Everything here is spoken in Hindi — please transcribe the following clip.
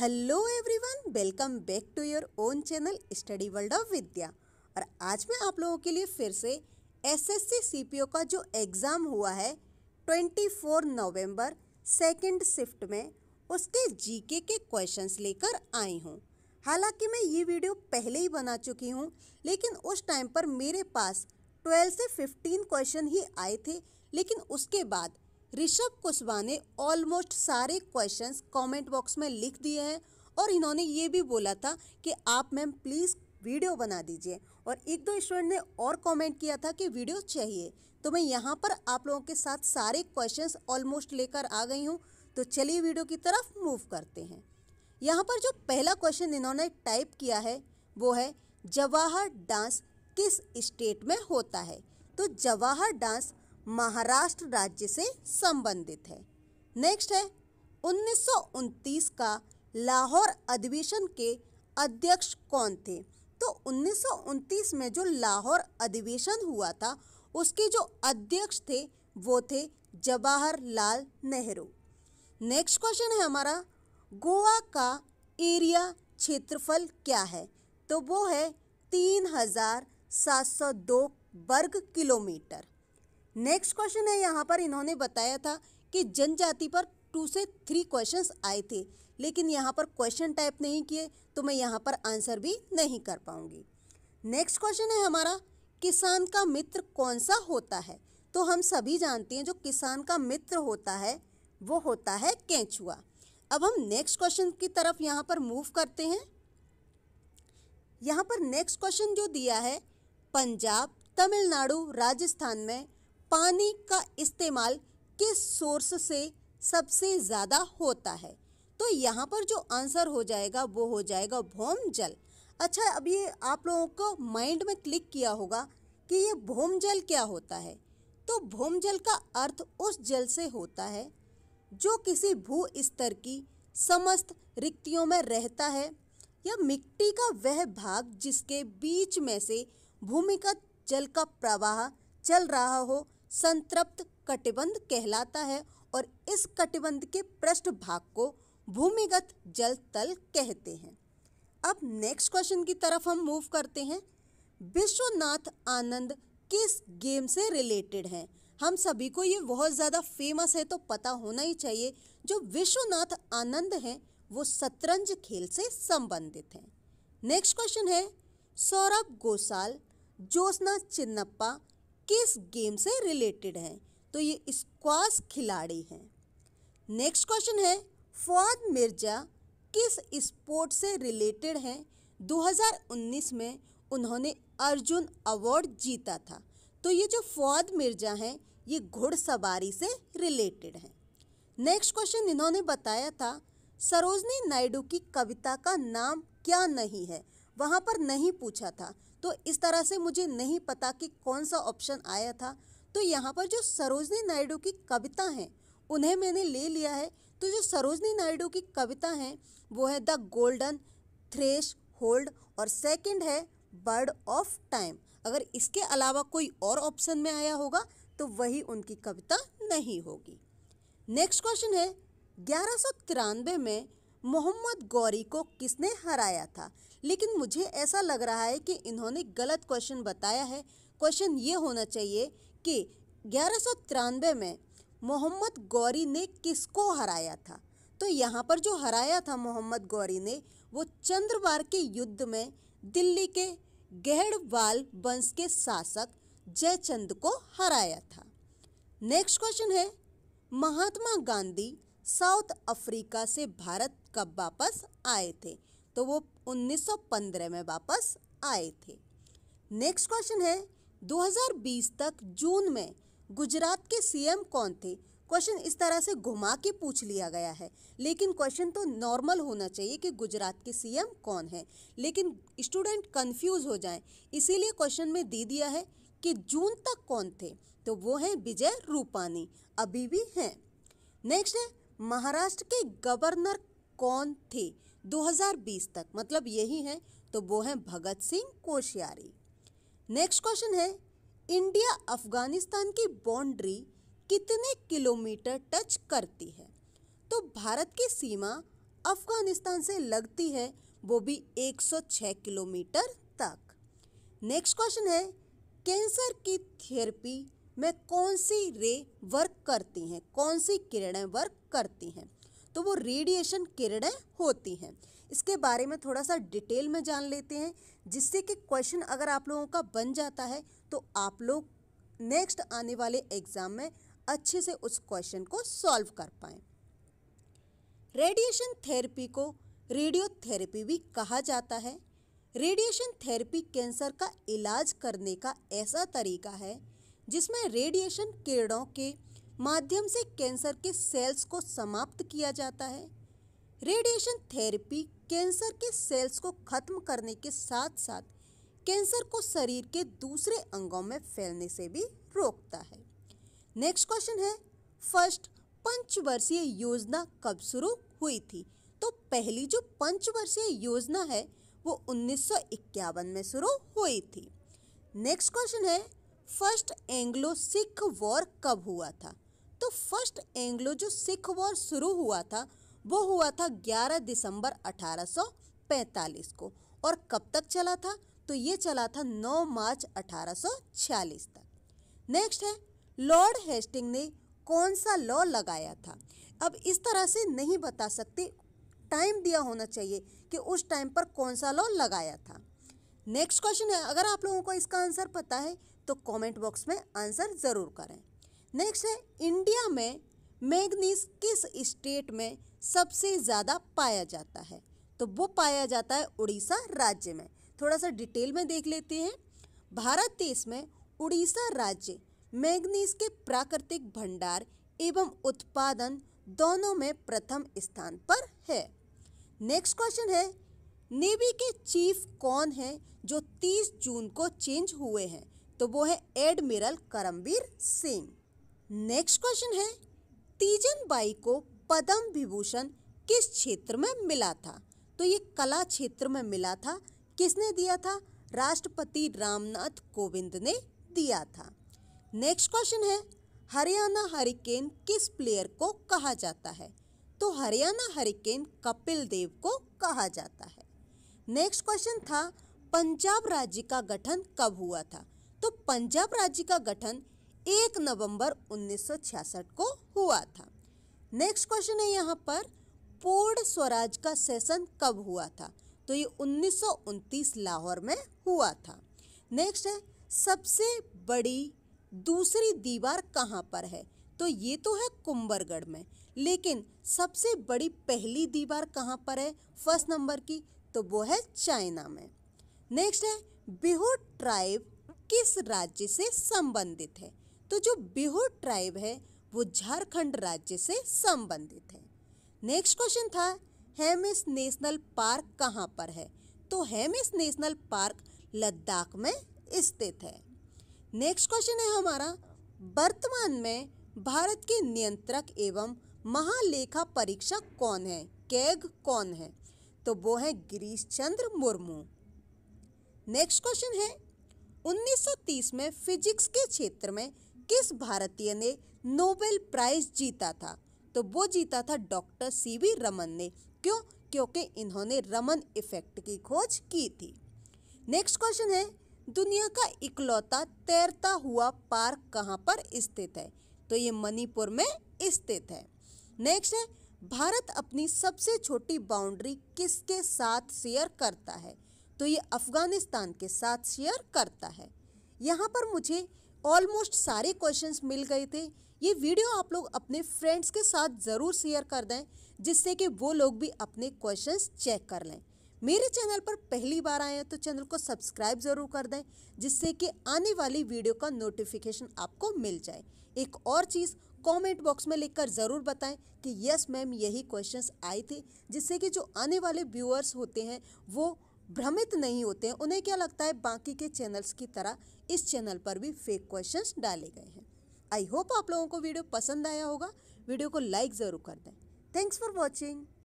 hello everyone welcome back to your own channel study world of Vidya और आज मैं आप लोगों के लिए फिर से एसएससी सीपीओ का जो एग्ज़ाम हुआ है 24 नवंबर सेकंड शिफ्ट में उसके जीके के क्वेश्चंस लेकर आई हूँ हालांकि मैं ये वीडियो पहले ही बना चुकी हूँ लेकिन उस टाइम पर मेरे पास 12 से फिफ्टीन क्वेश्चन ही आए थे लेकिन उसके बाद ऋषभ कुशवाहा ने ऑलमोस्ट सारे क्वेश्चंस कमेंट बॉक्स में लिख दिए हैं और इन्होंने ये भी बोला था कि आप मैम प्लीज़ वीडियो बना दीजिए और एक दो स्टूडेंट ने और कमेंट किया था कि वीडियो चाहिए तो मैं यहाँ पर आप लोगों के साथ सारे क्वेश्चंस ऑलमोस्ट लेकर आ गई हूँ तो चलिए वीडियो की तरफ मूव करते हैं यहाँ पर जो पहला क्वेश्चन इन्होंने टाइप किया है वो है जवाहर डांस किस स्टेट में होता है तो जवाहर डांस महाराष्ट्र राज्य से संबंधित है नेक्स्ट है उन्नीस का लाहौर अधिवेशन के अध्यक्ष कौन थे तो उन्नीस में जो लाहौर अधिवेशन हुआ था उसके जो अध्यक्ष थे वो थे जवाहरलाल नेहरू नेक्स्ट क्वेश्चन है हमारा गोवा का एरिया क्षेत्रफल क्या है तो वो है तीन हजार सात सौ दो वर्ग किलोमीटर नेक्स्ट क्वेश्चन है यहाँ पर इन्होंने बताया था कि जनजाति पर टू से थ्री क्वेश्चंस आए थे लेकिन यहाँ पर क्वेश्चन टाइप नहीं किए तो मैं यहाँ पर आंसर भी नहीं कर पाऊँगी नेक्स्ट क्वेश्चन है हमारा किसान का मित्र कौन सा होता है तो हम सभी जानते हैं जो किसान का मित्र होता है वो होता है कैचुआ अब हम नेक्स्ट क्वेश्चन की तरफ यहाँ पर मूव करते हैं यहाँ पर नेक्स्ट क्वेश्चन जो दिया है पंजाब तमिलनाडु राजस्थान में पानी का इस्तेमाल किस सोर्स से सबसे ज़्यादा होता है तो यहाँ पर जो आंसर हो जाएगा वो हो जाएगा भौम जल अच्छा अब ये आप लोगों को माइंड में क्लिक किया होगा कि ये भौम जल क्या होता है तो भौम जल का अर्थ उस जल से होता है जो किसी भू स्तर की समस्त रिक्तियों में रहता है या मिट्टी का वह भाग जिसके बीच में से भूमिगत जल का प्रवाह चल रहा हो संतृप्त कटिबंध कहलाता है और इस कटिबंध के पृष्ठ भाग को भूमिगत जल तल कहते हैं अब नेक्स्ट क्वेश्चन की तरफ हम मूव करते हैं विश्वनाथ आनंद किस गेम से रिलेटेड हैं हम सभी को ये बहुत ज़्यादा फेमस है तो पता होना ही चाहिए जो विश्वनाथ आनंद हैं वो शतरंज खेल से संबंधित हैं नेक्स्ट क्वेश्चन है सौरभ गोसाल ज्योत्ना चिन्नप्पा किस गेम से रिलेटेड हैं तो ये स्क्वाश खिलाड़ी हैं नेक्स्ट क्वेश्चन है फवाद मिर्जा किस स्पोर्ट से रिलेटेड हैं 2019 में उन्होंने अर्जुन अवार्ड जीता था तो ये जो फवाद मिर्जा हैं ये घुड़सवारी से रिलेटेड हैं नेक्स्ट क्वेश्चन इन्होंने बताया था सरोजनी नायडू की कविता का नाम क्या नहीं है वहाँ पर नहीं पूछा था तो इस तरह से मुझे नहीं पता कि कौन सा ऑप्शन आया था तो यहाँ पर जो सरोजनी नायडू की कविता हैं उन्हें मैंने ले लिया है तो जो सरोजनी नायडू की कविता हैं वो है द गोल्डन थ्रेश होल्ड और सेकंड है बर्ड ऑफ टाइम अगर इसके अलावा कोई और ऑप्शन में आया होगा तो वही उनकी कविता नहीं होगी नेक्स्ट क्वेश्चन है ग्यारह में मोहम्मद गौरी को किसने हराया था लेकिन मुझे ऐसा लग रहा है कि इन्होंने गलत क्वेश्चन बताया है क्वेश्चन ये होना चाहिए कि ग्यारह में मोहम्मद गौरी ने किसको हराया था तो यहाँ पर जो हराया था मोहम्मद गौरी ने वो चंद्रवार के युद्ध में दिल्ली के गहड़वाल वंश के शासक जयचंद को हराया था नेक्स्ट क्वेश्चन है महात्मा गांधी साउथ अफ्रीका से भारत कब वापस आए थे तो वो 1915 में वापस आए थे नेक्स्ट क्वेश्चन है 2020 तक जून में गुजरात के सीएम कौन थे क्वेश्चन इस तरह से घुमा के पूछ लिया गया है लेकिन क्वेश्चन तो नॉर्मल होना चाहिए कि गुजरात के सीएम कौन है लेकिन स्टूडेंट कंफ्यूज हो जाए इसीलिए क्वेश्चन में दे दिया है कि जून तक कौन थे तो वो हैं विजय रूपानी अभी भी हैं नेक्स्ट है महाराष्ट्र के गवर्नर कौन थे 2020 तक मतलब यही है तो वो है भगत सिंह कोश्यारी नेक्स्ट क्वेश्चन है इंडिया अफगानिस्तान की बाउंड्री कितने किलोमीटर टच करती है तो भारत की सीमा अफगानिस्तान से लगती है वो भी 106 किलोमीटर तक नेक्स्ट क्वेश्चन है कैंसर की थेरेपी में कौन सी रे वर्क करती हैं कौन सी किरणें वर्क करती हैं तो वो रेडिएशन किरणें होती हैं इसके बारे में थोड़ा सा डिटेल में जान लेते हैं जिससे कि क्वेश्चन अगर आप लोगों का बन जाता है तो आप लोग नेक्स्ट आने वाले एग्ज़ाम में अच्छे से उस क्वेश्चन को सॉल्व कर पाए रेडिएशन थेरेपी को रेडियोथेरेपी भी कहा जाता है रेडिएशन थेरेपी कैंसर का इलाज करने का ऐसा तरीका है जिसमें रेडिएशन किरणों के माध्यम से कैंसर के सेल्स को समाप्त किया जाता है रेडिएशन थेरेपी कैंसर के सेल्स को खत्म करने के साथ साथ कैंसर को शरीर के दूसरे अंगों में फैलने से भी रोकता है नेक्स्ट क्वेश्चन है फर्स्ट पंचवर्षीय योजना कब शुरू हुई थी तो पहली जो पंचवर्षीय योजना है वो उन्नीस में शुरू हुई थी नेक्स्ट क्वेश्चन है फर्स्ट एंग्लो सिख वॉर कब हुआ था तो फर्स्ट एंग्लो जो सिख वॉर शुरू हुआ था वो हुआ था 11 दिसंबर 1845 को और कब तक चला था तो ये चला था 9 मार्च 1846 तक नेक्स्ट है लॉर्ड हेस्टिंग ने कौन सा लॉ लगाया था अब इस तरह से नहीं बता सकते टाइम दिया होना चाहिए कि उस टाइम पर कौन सा लॉ लगाया था नेक्स्ट क्वेश्चन है अगर आप लोगों को इसका आंसर पता है तो कमेंट बॉक्स में आंसर ज़रूर करें नेक्स्ट है इंडिया में मैग्नीज किस स्टेट में सबसे ज़्यादा पाया जाता है तो वो पाया जाता है उड़ीसा राज्य में थोड़ा सा डिटेल में देख लेते हैं भारत देश में उड़ीसा राज्य मैग्नीज के प्राकृतिक भंडार एवं उत्पादन दोनों में प्रथम स्थान पर है नेक्स्ट क्वेश्चन है नेवी के चीफ कौन हैं जो 30 जून को चेंज हुए हैं तो वो है admiral Karambir Singh next question है तीजन बाई को पद्म विभूषण किस क्षेत्र में मिला था तो ये कला क्षेत्र में मिला था किसने दिया था राष्ट्रपति रामनाथ कोविंद ने दिया था नेक्स्ट क्वेश्चन है हरियाणा हरिकेन किस प्लेयर को कहा जाता है तो हरियाणा हरिकेन कपिल देव को कहा जाता है नेक्स्ट क्वेश्चन था पंजाब राज्य का गठन कब हुआ था तो पंजाब राज्य का गठन 1 नवंबर 1966 को हुआ था नेक्स्ट क्वेश्चन है यहाँ पर पूर्ण स्वराज का सेशन कब हुआ था तो ये उन्नीस लाहौर में हुआ था नेक्स्ट है सबसे बड़ी दूसरी दीवार कहाँ पर है तो ये तो है कुंबरगढ़ में लेकिन सबसे बड़ी पहली दीवार कहाँ पर है फर्स्ट नंबर की तो वो है चाइना में नेक्स्ट है बिहू ट्राइब किस राज्य से संबंधित है तो जो बिहू ट्राइब है वो झारखंड राज्य से संबंधित है नेक्स्ट क्वेश्चन था हेमिस नेशनल पार्क कहाँ पर है तो हेमिस नेशनल पार्क लद्दाख में स्थित है नेक्स्ट क्वेश्चन है हमारा वर्तमान में भारत के नियंत्रक एवं महालेखा परीक्षक कौन है कैग कौन है तो वो है गिरीश चंद्र मुर्मू नेक्स्ट क्वेश्चन है 1930 में फिजिक्स के क्षेत्र में किस भारतीय ने नोबेल प्राइज जीता था तो वो जीता था डॉक्टर सी वी रमन ने क्यों क्योंकि इन्होंने रमन इफेक्ट की खोज की थी नेक्स्ट क्वेश्चन है दुनिया का इकलौता तैरता हुआ पार्क कहाँ पर स्थित है तो ये मणिपुर में स्थित है नेक्स्ट है भारत अपनी सबसे छोटी बाउंड्री किसके साथ शेयर करता है तो ये अफ़गानिस्तान के साथ शेयर करता है यहाँ पर मुझे ऑलमोस्ट सारे क्वेश्चंस मिल गए थे ये वीडियो आप लोग अपने फ्रेंड्स के साथ ज़रूर शेयर कर दें जिससे कि वो लोग भी अपने क्वेश्चंस चेक कर लें मेरे चैनल पर पहली बार आए हैं तो चैनल को सब्सक्राइब ज़रूर कर दें जिससे कि आने वाली वीडियो का नोटिफिकेशन आपको मिल जाए एक और चीज़ कमेंट बॉक्स में लिखकर ज़रूर बताएं कि यस मैम यही क्वेश्चंस आए थे जिससे कि जो आने वाले व्यूअर्स होते हैं वो भ्रमित नहीं होते उन्हें क्या लगता है बाकी के चैनल्स की तरह इस चैनल पर भी फेक क्वेश्चंस डाले गए हैं आई होप आप लोगों को वीडियो पसंद आया होगा वीडियो को लाइक ज़रूर कर दें थैंक्स फॉर वॉचिंग